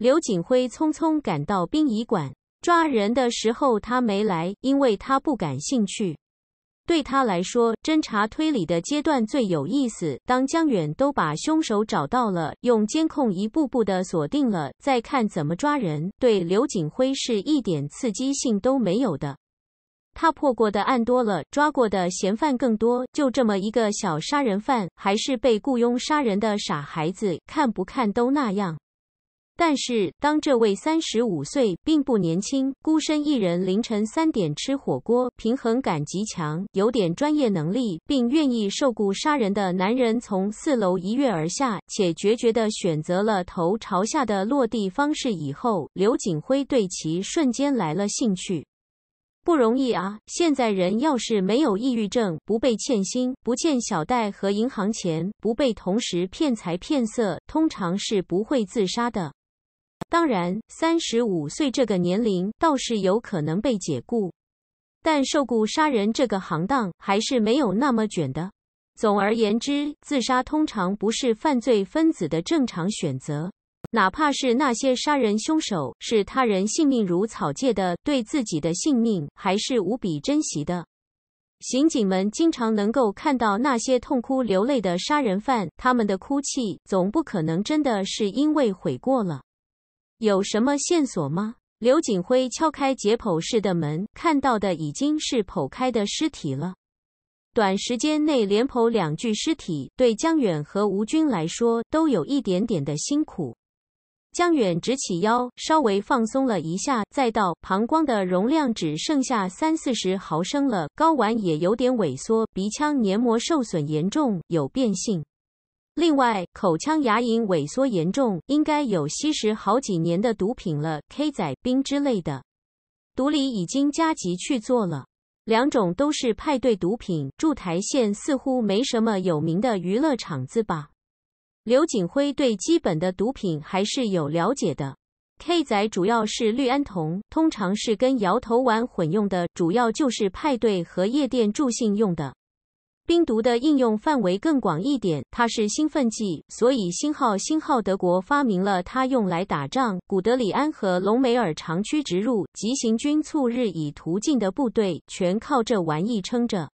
刘景辉匆匆赶到殡仪馆抓人的时候，他没来，因为他不感兴趣。对他来说，侦查推理的阶段最有意思。当江远都把凶手找到了，用监控一步步的锁定了，再看怎么抓人，对刘景辉是一点刺激性都没有的。他破过的案多了，抓过的嫌犯更多，就这么一个小杀人犯，还是被雇佣杀人的傻孩子，看不看都那样。但是，当这位三十五岁并不年轻、孤身一人、凌晨三点吃火锅、平衡感极强、有点专业能力并愿意受雇杀人的男人从四楼一跃而下，且决绝地选择了头朝下的落地方式以后，刘景辉对其瞬间来了兴趣。不容易啊！现在人要是没有抑郁症、不被欠薪、不见小贷和银行钱、不被同时骗财骗色，通常是不会自杀的。当然，三十五岁这个年龄倒是有可能被解雇，但受雇杀人这个行当还是没有那么卷的。总而言之，自杀通常不是犯罪分子的正常选择，哪怕是那些杀人凶手，是他人性命如草芥的，对自己的性命还是无比珍惜的。刑警们经常能够看到那些痛哭流泪的杀人犯，他们的哭泣总不可能真的是因为悔过了。有什么线索吗？刘景辉敲开解剖室的门，看到的已经是剖开的尸体了。短时间内连剖两具尸体，对江远和吴军来说都有一点点的辛苦。江远直起腰，稍微放松了一下，再到膀胱的容量只剩下三四十毫升了，睾丸也有点萎缩，鼻腔黏膜受损严重，有变性。另外，口腔牙龈萎缩严重，应该有吸食好几年的毒品了，K 仔冰之类的。毒理已经加急去做了，两种都是派对毒品。驻台县似乎没什么有名的娱乐场子吧？刘景辉对基本的毒品还是有了解的。K 仔主要是氯胺酮，通常是跟摇头丸混用的，主要就是派对和夜店助兴用的。冰毒的应用范围更广一点，它是兴奋剂，所以星号星号德国发明了它，用来打仗。古德里安和隆美尔长驱直入、急行军促日以途径的部队，全靠这玩意撑着。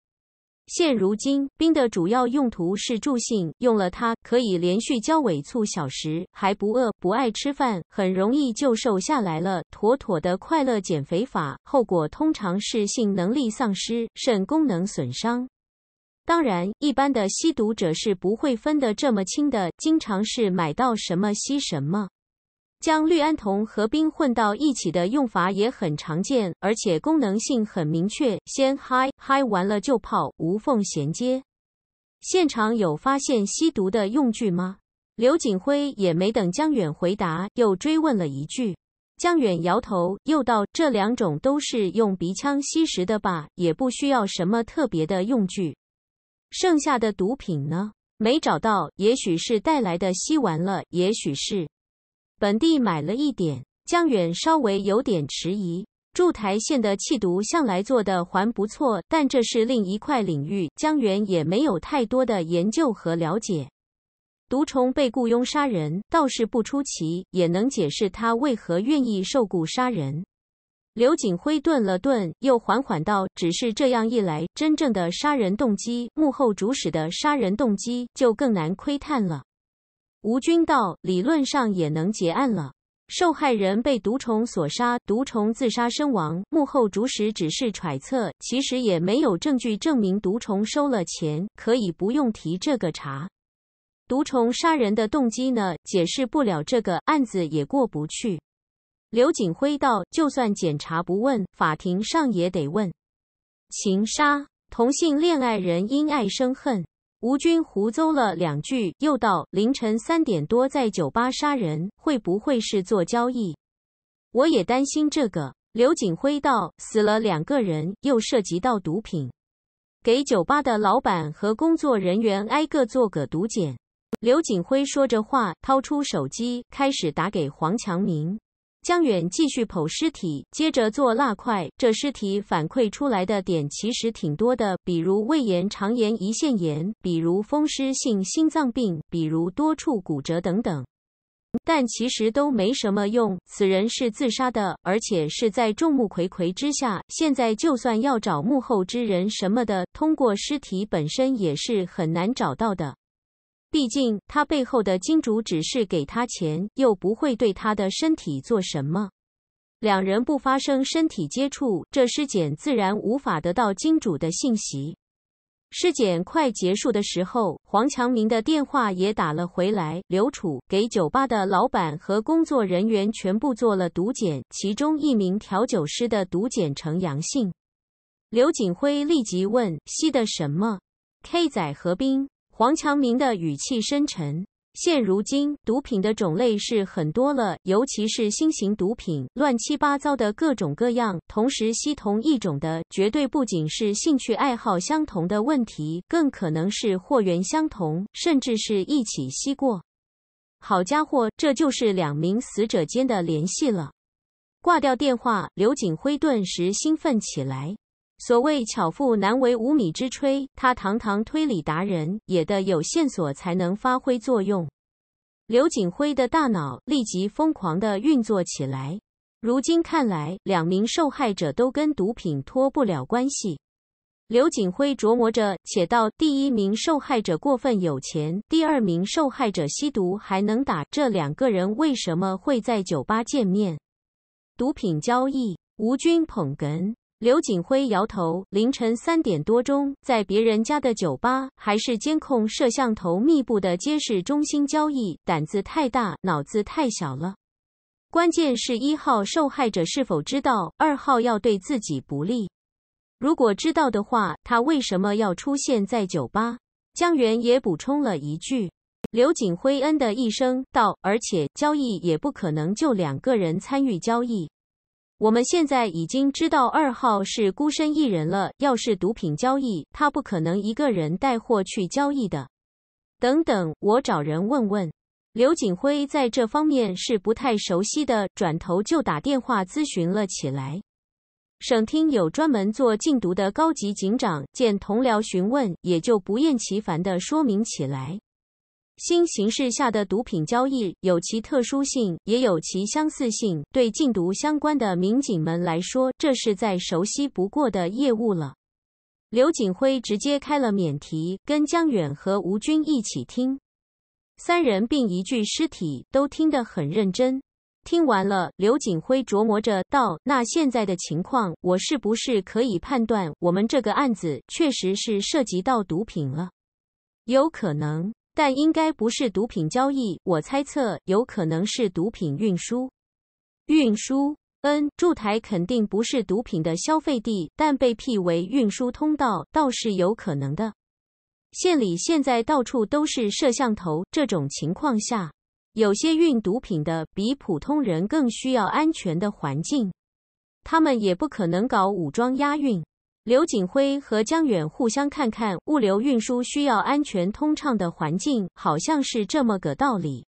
现如今，冰的主要用途是助兴，用了它可以连续交尾促小时还不饿不爱吃饭，很容易就瘦下来了，妥妥的快乐减肥法。后果通常是性能力丧失、肾功能损伤。当然，一般的吸毒者是不会分得这么清的，经常是买到什么吸什么。将氯胺酮和冰混到一起的用法也很常见，而且功能性很明确，先嗨嗨完了就泡，无缝衔接。现场有发现吸毒的用具吗？刘景辉也没等江远回答，又追问了一句。江远摇头，又道：“这两种都是用鼻腔吸食的吧？也不需要什么特别的用具。”剩下的毒品呢？没找到，也许是带来的吸完了，也许是本地买了一点。江远稍微有点迟疑。驻台县的气毒向来做的还不错，但这是另一块领域，江远也没有太多的研究和了解。毒虫被雇佣杀人倒是不出奇，也能解释他为何愿意受雇杀人。刘景辉顿了顿，又缓缓道：“只是这样一来，真正的杀人动机、幕后主使的杀人动机就更难窥探了。”吴军道：“理论上也能结案了。受害人被毒虫所杀，毒虫自杀身亡，幕后主使只是揣测，其实也没有证据证明毒虫收了钱，可以不用提这个茬。毒虫杀人的动机呢，解释不了这个案子，也过不去。”刘景辉道：“就算检查不问，法庭上也得问。”情杀同性恋爱人，因爱生恨。吴军胡诌了两句，又道：“凌晨三点多在酒吧杀人，会不会是做交易？”我也担心这个。刘景辉道：“死了两个人，又涉及到毒品，给酒吧的老板和工作人员挨个做个毒检。”刘景辉说着话，掏出手机，开始打给黄强明。江远继续剖尸体，接着做蜡块。这尸体反馈出来的点其实挺多的，比如胃炎、肠炎、胰腺炎，比如风湿性心脏病，比如多处骨折等等。但其实都没什么用。此人是自杀的，而且是在众目睽睽之下。现在就算要找幕后之人什么的，通过尸体本身也是很难找到的。毕竟，他背后的金主只是给他钱，又不会对他的身体做什么。两人不发生身体接触，这尸检自然无法得到金主的信息。尸检快结束的时候，黄强明的电话也打了回来。刘楚给酒吧的老板和工作人员全部做了毒检，其中一名调酒师的毒检呈阳性。刘景辉立即问：吸的什么？K 仔何冰。王强明的语气深沉。现如今，毒品的种类是很多了，尤其是新型毒品，乱七八糟的各种各样。同时吸同一种的，绝对不仅是兴趣爱好相同的问题，更可能是货源相同，甚至是一起吸过。好家伙，这就是两名死者间的联系了。挂掉电话，刘景辉顿时兴奋起来。所谓巧妇难为无米之炊，他堂堂推理达人也得有线索才能发挥作用。刘景辉的大脑立即疯狂地运作起来。如今看来，两名受害者都跟毒品脱不了关系。刘景辉琢磨着，且到第一名受害者过分有钱，第二名受害者吸毒还能打，这两个人为什么会在酒吧见面？毒品交易，吴军捧哏。刘景辉摇头。凌晨三点多钟，在别人家的酒吧，还是监控摄像头密布的监视中心交易，胆子太大，脑子太小了。关键是一号受害者是否知道二号要对自己不利？如果知道的话，他为什么要出现在酒吧？江源也补充了一句。刘景辉嗯的一声道：“而且交易也不可能就两个人参与交易。”我们现在已经知道二号是孤身一人了。要是毒品交易，他不可能一个人带货去交易的。等等，我找人问问。刘景辉在这方面是不太熟悉的，转头就打电话咨询了起来。省厅有专门做禁毒的高级警长，见同僚询问，也就不厌其烦的说明起来。新形势下的毒品交易有其特殊性，也有其相似性。对禁毒相关的民警们来说，这是再熟悉不过的业务了。刘景辉直接开了免提，跟江远和吴军一起听。三人并一具尸体都听得很认真。听完了，刘景辉琢磨着道：“那现在的情况，我是不是可以判断我们这个案子确实是涉及到毒品了？有可能。”但应该不是毒品交易，我猜测有可能是毒品运输。运输，嗯，驻台肯定不是毒品的消费地，但被辟为运输通道倒是有可能的。县里现在到处都是摄像头，这种情况下，有些运毒品的比普通人更需要安全的环境，他们也不可能搞武装押运。刘景辉和江远互相看看，物流运输需要安全通畅的环境，好像是这么个道理。